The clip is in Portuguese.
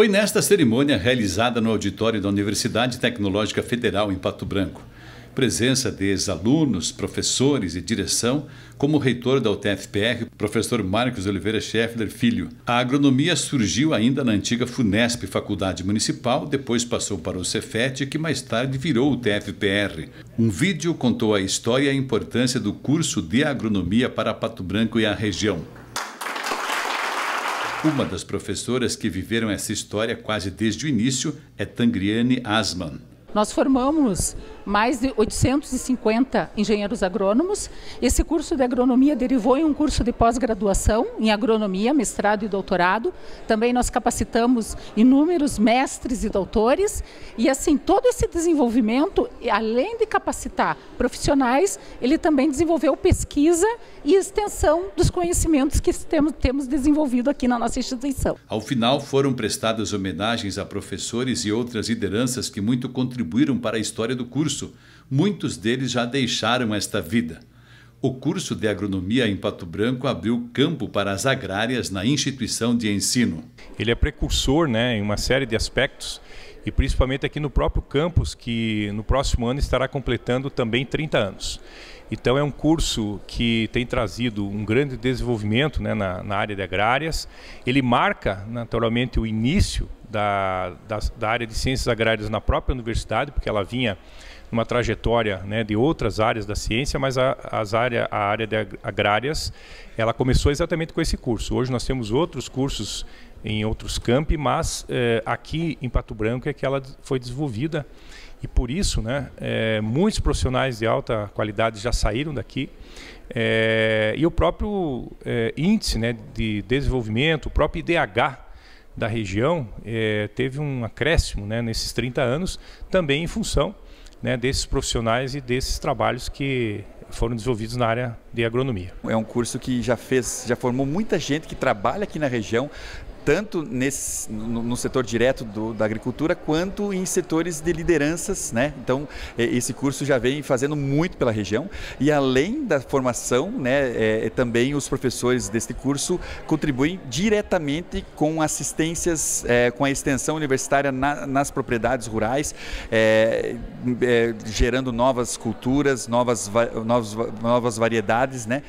Foi nesta cerimônia realizada no auditório da Universidade Tecnológica Federal em Pato Branco. Presença de ex-alunos, professores e direção, como o reitor da UTFPR, professor Marcos Oliveira Scheffler Filho. A agronomia surgiu ainda na antiga FUNESP, Faculdade Municipal, depois passou para o Cefet, que mais tarde virou o UTFPR. Um vídeo contou a história e a importância do curso de agronomia para Pato Branco e a região. Uma das professoras que viveram essa história quase desde o início é Tangriane Asman. Nós formamos mais de 850 engenheiros agrônomos. Esse curso de agronomia derivou em um curso de pós-graduação em agronomia, mestrado e doutorado. Também nós capacitamos inúmeros mestres e doutores. E assim, todo esse desenvolvimento, além de capacitar profissionais, ele também desenvolveu pesquisa e extensão dos conhecimentos que temos, temos desenvolvido aqui na nossa instituição. Ao final, foram prestadas homenagens a professores e outras lideranças que muito contribuíram contribuíram para a história do curso. Muitos deles já deixaram esta vida. O curso de agronomia em Pato Branco abriu campo para as agrárias na instituição de ensino. Ele é precursor né, em uma série de aspectos e principalmente aqui no próprio campus, que no próximo ano estará completando também 30 anos. Então é um curso que tem trazido um grande desenvolvimento né, na, na, área de agrárias. Ele marca naturalmente o início da, da, da, área de ciências agrárias na própria universidade, porque ela vinha numa trajetória né, de outras áreas da ciência, mas a, as área, a área de agrárias ela começou exatamente com esse curso. Hoje nós temos outros cursos em outros campi, mas eh, aqui em Pato Branco é que ela foi desenvolvida e por isso, né, é, muitos profissionais de alta qualidade já saíram daqui. É, e o próprio é, índice né, de desenvolvimento, o próprio IDH da região, é, teve um acréscimo né, nesses 30 anos, também em função né, desses profissionais e desses trabalhos que foram desenvolvidos na área de agronomia. É um curso que já fez, já formou muita gente que trabalha aqui na região, tanto nesse, no, no setor direto do, da agricultura quanto em setores de lideranças. Né? Então, é, esse curso já vem fazendo muito pela região e além da formação, né, é, é, também os professores deste curso contribuem diretamente com assistências, é, com a extensão universitária na, nas propriedades rurais, é, é gerando novas culturas, novas, novas, novas variedades. Né?